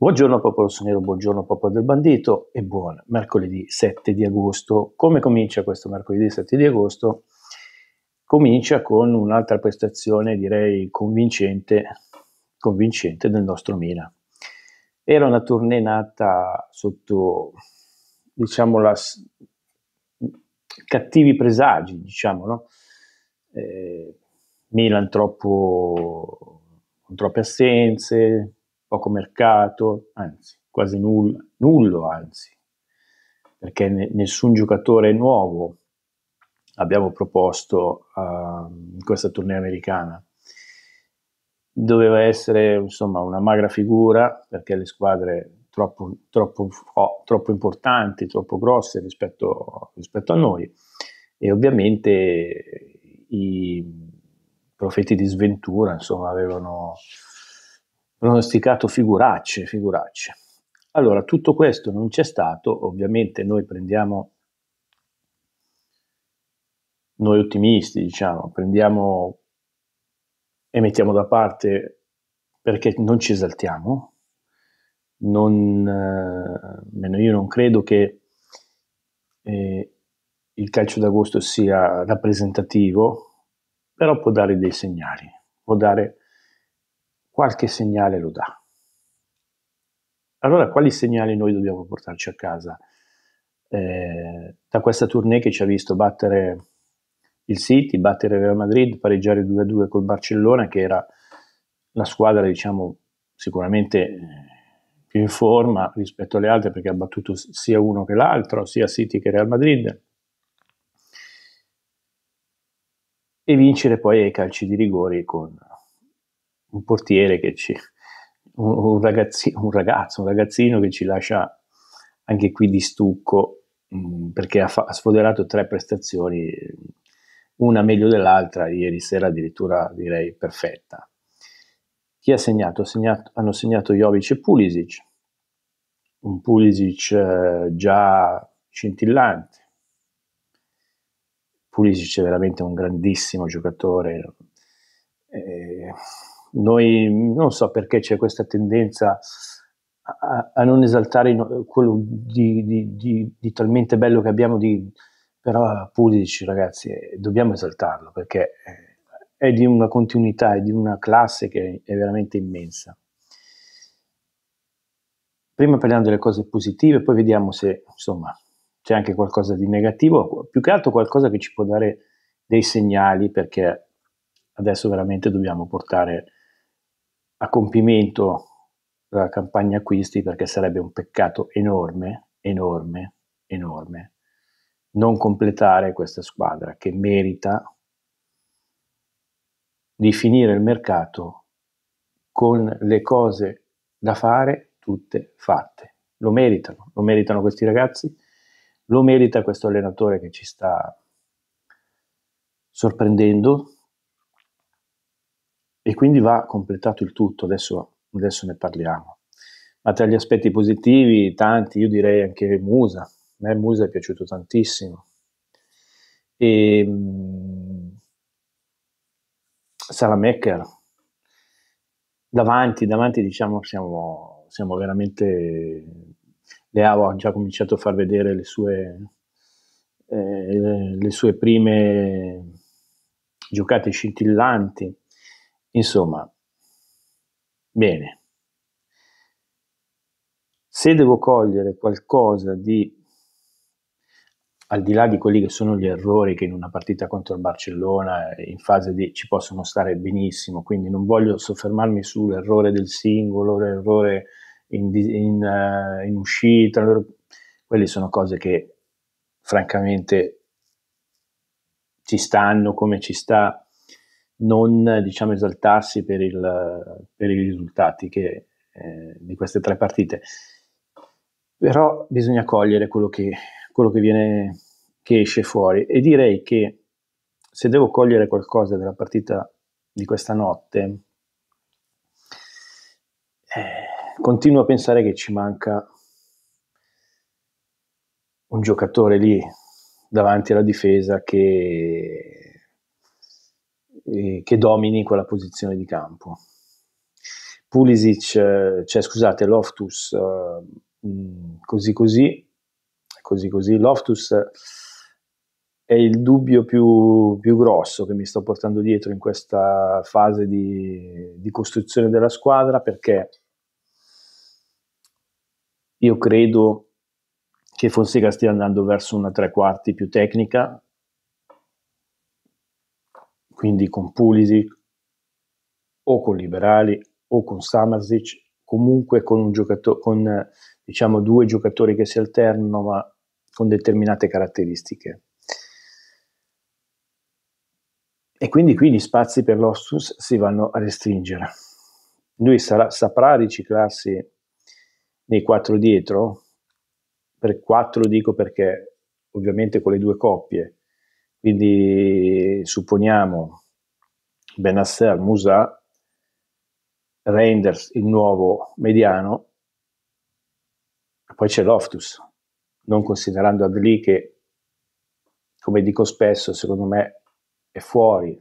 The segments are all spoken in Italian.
Buongiorno popolo rossonero, buongiorno popolo del bandito e buon mercoledì 7 di agosto. Come comincia questo mercoledì 7 di agosto? Comincia con un'altra prestazione direi convincente, convincente del nostro Milan. Era una tournée nata sotto diciamo la, cattivi presagi, diciamo, no? eh, Milan troppo, con troppe assenze, poco mercato, anzi quasi nulla, nullo anzi, perché ne, nessun giocatore nuovo abbiamo proposto uh, in questa tournée americana. Doveva essere insomma una magra figura perché le squadre troppo, troppo, troppo importanti, troppo grosse rispetto, rispetto a noi e ovviamente i profeti di sventura insomma avevano pronosticato figuracce, figuracce. Allora, tutto questo non c'è stato, ovviamente noi prendiamo, noi ottimisti diciamo, prendiamo e mettiamo da parte perché non ci esaltiamo, non, eh, io non credo che eh, il calcio d'agosto sia rappresentativo, però può dare dei segnali, può dare qualche segnale lo dà. Allora, quali segnali noi dobbiamo portarci a casa eh, da questa tournée che ci ha visto battere il City, battere Real Madrid, pareggiare 2-2 col Barcellona, che era la squadra, diciamo, sicuramente eh, più in forma rispetto alle altre, perché ha battuto sia uno che l'altro, sia City che Real Madrid. E vincere poi ai calci di rigori con un portiere che ci, un, un, un ragazzo, un ragazzino che ci lascia anche qui di stucco mh, mm, perché ha, fa- ha, sfoderato tre prestazioni, una meglio dell'altra, ieri sera addirittura direi perfetta. Chi ha segnato? segnato hanno segnato Jovic e Pulisic, un Pulisic eh, già scintillante. Pulisic è veramente un grandissimo giocatore. Eh, noi non so perché c'è questa tendenza a, a non esaltare quello di, di, di, di, talmente bello che abbiamo, però Pulici ragazzi eh, dobbiamo esaltarlo perché eh, è di una continuità, è di una classe che è veramente immensa. Prima parliamo delle cose positive, poi vediamo se insomma c'è anche qualcosa di negativo, più che altro qualcosa che ci può dare dei segnali perché adesso veramente dobbiamo portare a compimento la campagna acquisti perché sarebbe un peccato enorme, enorme, enorme non completare questa squadra che merita di finire il mercato con le cose da fare tutte fatte. Lo meritano, lo meritano questi ragazzi, lo merita questo allenatore che ci sta sorprendendo, e quindi va completato il tutto, adesso, adesso ne parliamo. Ma tra gli aspetti positivi, tanti, io direi anche Musa, a me Musa è piaciuto tantissimo. E, ehm, mh, Salamecker, davanti, davanti diciamo siamo, siamo veramente... Leao ha già cominciato a far vedere le sue, eh, le sue prime giocate scintillanti Insomma, bene. Se devo cogliere qualcosa di al di là di quelli che sono gli errori che in una partita contro il Barcellona eh, in fase di ci possono stare benissimo, quindi non voglio soffermarmi sull'errore del singolo, l'errore in, in, uh, in uscita, quelle sono cose che francamente ci stanno come ci sta non diciamo, esaltarsi per, il, per, i risultati che, eh, di queste tre partite. Però bisogna cogliere quello che, quello che, viene, che esce fuori e direi che se devo cogliere qualcosa della partita di questa notte, eh, continuo a pensare che ci manca un giocatore lì davanti alla difesa che che domini quella posizione di campo. Pulisic, eh, cioè scusate, Loftus, eh, mm, così così, così così, Loftus eh, è il dubbio più, più, grosso che mi sto portando dietro in questa fase di, di costruzione della squadra perché io credo che Fonseca stia andando verso una tre quarti più tecnica quindi con Pulisic o con Liberali o con Samarzic, comunque con, un giocato- con diciamo, due giocatori che si alternano ma con determinate caratteristiche. E quindi qui gli spazi per l'Ostus si vanno a restringere. Lui sarà, saprà riciclarsi nei quattro dietro, per quattro dico perché ovviamente con le due coppie, quindi supponiamo Benasser Musa, Reinders il nuovo mediano, poi c'è Loftus, non considerando Adli che, come dico spesso, secondo me è fuori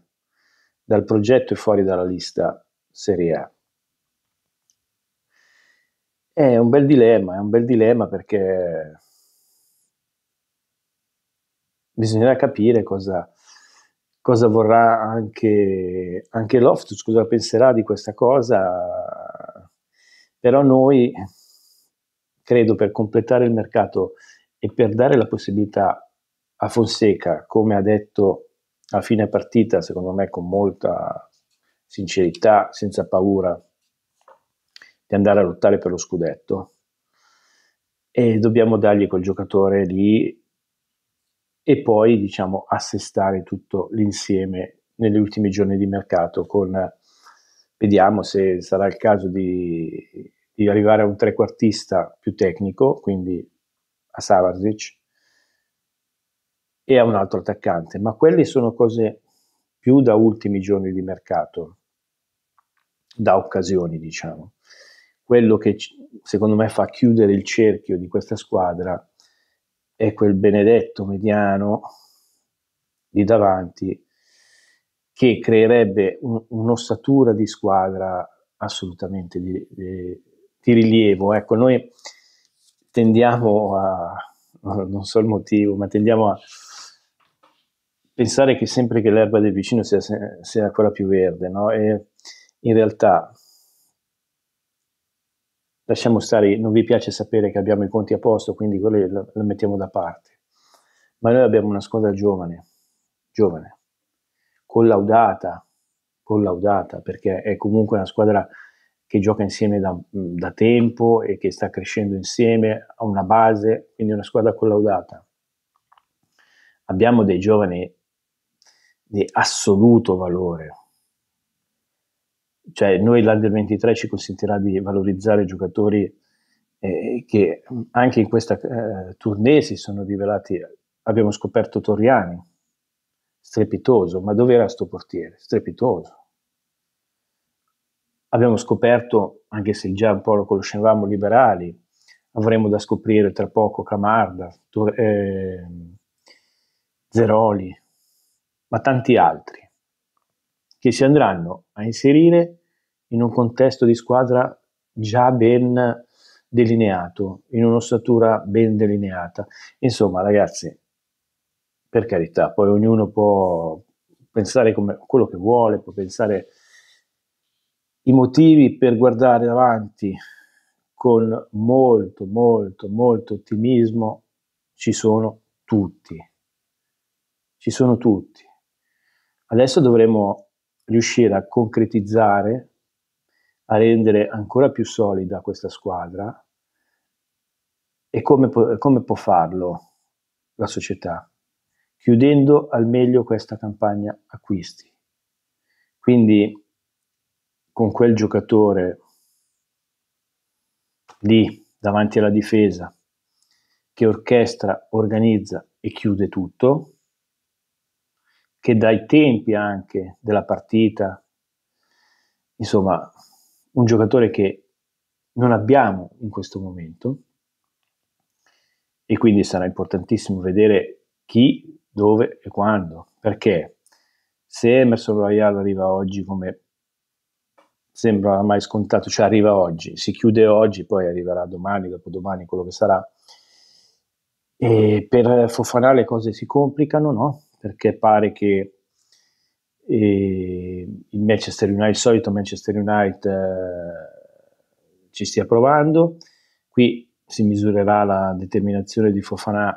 dal progetto e fuori dalla lista Serie A. È un bel dilemma, è un bel dilemma perché bisognerà capire cosa, cosa vorrà anche, anche Loftus, cosa penserà di questa cosa, però noi credo per completare il mercato e per dare la possibilità a Fonseca, come ha detto a fine partita, secondo me con molta sincerità, senza paura, di andare a lottare per lo scudetto, e dobbiamo dargli quel giocatore lì e poi diciamo assestare tutto l'insieme nelle ultime giorni di mercato con vediamo se sarà il caso di, di arrivare a un trequartista più tecnico, quindi a Savardic e a un altro attaccante, ma quelle sono cose più da ultimi giorni di mercato, da occasioni, diciamo. Quello che secondo me fa chiudere il cerchio di questa squadra e quel benedetto mediano di davanti che creerebbe un, un'ossatura di squadra assolutamente di, di, di, rilievo. Ecco, noi tendiamo a, non so il motivo, ma tendiamo a pensare che sempre che l'erba del vicino sia, sia quella più verde, no? E in realtà lasciamo stare, non vi piace sapere che abbiamo i conti a posto, quindi quelli lo mettiamo da parte. Ma noi abbiamo una squadra giovane, giovane, collaudata, collaudata, perché è comunque una squadra che gioca insieme da, da, tempo e che sta crescendo insieme, ha una base, quindi una squadra collaudata. Abbiamo dei giovani di assoluto valore, cioè noi l'Under 23 ci consentirà di valorizzare giocatori eh, che anche in questa eh, tournée si sono rivelati, abbiamo scoperto Torriani, strepitoso, ma dove era sto portiere? Strepitoso. Abbiamo scoperto, anche se già un po' lo conoscevamo, Liberali, avremo da scoprire tra poco Camarda, Tor- eh, Zeroli, ma tanti altri che si andranno a inserire in un contesto di squadra già ben delineato, in un'ossatura ben delineata. Insomma, ragazzi, per carità, poi ognuno può pensare come quello che vuole, può pensare i motivi per guardare avanti con molto, molto, molto ottimismo ci sono tutti. Ci sono tutti. Adesso dovremo riuscire a concretizzare a rendere ancora più solida questa squadra e come, come può farlo la società? Chiudendo al meglio questa campagna acquisti. Quindi con quel giocatore lì davanti alla difesa che orchestra, organizza e chiude tutto, che dai tempi anche della partita, insomma, un giocatore che non abbiamo in questo momento e quindi sarà importantissimo vedere chi, dove e quando, perché se Emerson Royale arriva oggi come sembra ormai scontato, cioè arriva oggi, si chiude oggi, poi arriverà domani, dopodomani, quello che sarà. E per Fofanà le cose si complicano, no? Perché pare che il Manchester United, il solito Manchester United eh, ci stia provando, qui si misurerà la determinazione di Fofana,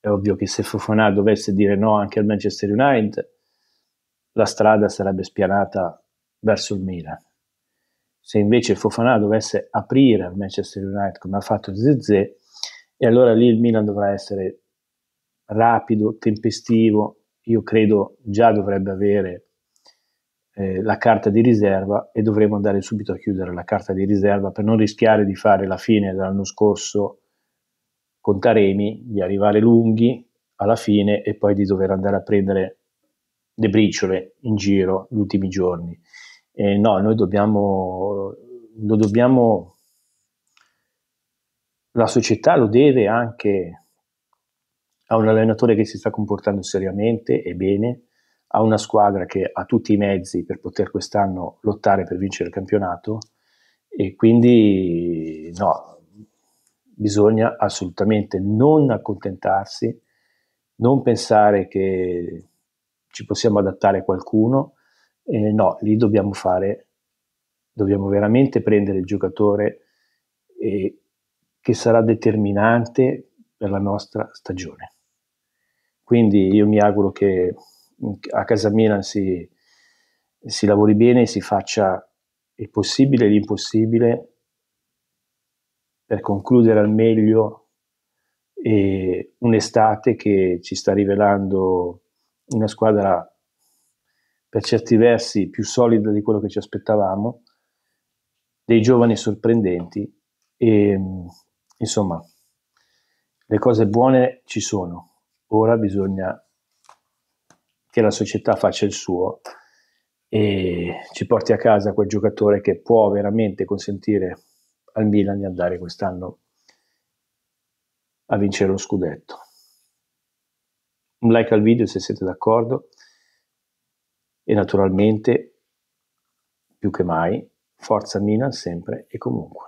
è ovvio che se Fofana dovesse dire no anche al Manchester United, la strada sarebbe spianata verso il Milan. Se invece Fofana dovesse aprire al Manchester United come ha fatto Zezé, e allora lì il Milan dovrà essere rapido, tempestivo, io credo già dovrebbe avere eh, la carta di riserva e dovremo andare subito a chiudere la carta di riserva per non rischiare di fare la fine dell'anno scorso con Taremi, di arrivare lunghi alla fine e poi di dover andare a prendere le briciole in giro gli ultimi giorni. Eh, no, noi dobbiamo, lo dobbiamo, la società lo deve anche ha un allenatore che si sta comportando seriamente e bene, ha una squadra che ha tutti i mezzi per poter quest'anno lottare per vincere il campionato e quindi no, bisogna assolutamente non accontentarsi, non pensare che ci possiamo adattare a qualcuno, eh, no, lì dobbiamo fare, dobbiamo veramente prendere il giocatore eh, che sarà determinante per la nostra stagione. Quindi io mi auguro che mm, a casa Milan si, si lavori bene e si faccia il possibile e l'impossibile per concludere al meglio eh, un'estate che ci sta rivelando una squadra per certi versi più solida di quello che ci aspettavamo, dei giovani sorprendenti e mm, insomma le cose buone ci sono, ora bisogna che la società faccia il suo e ci porti a casa quel giocatore che può veramente consentire al Milan di andare quest'anno a vincere lo scudetto. Un like al video se siete d'accordo e naturalmente più che mai forza Milan sempre e comunque.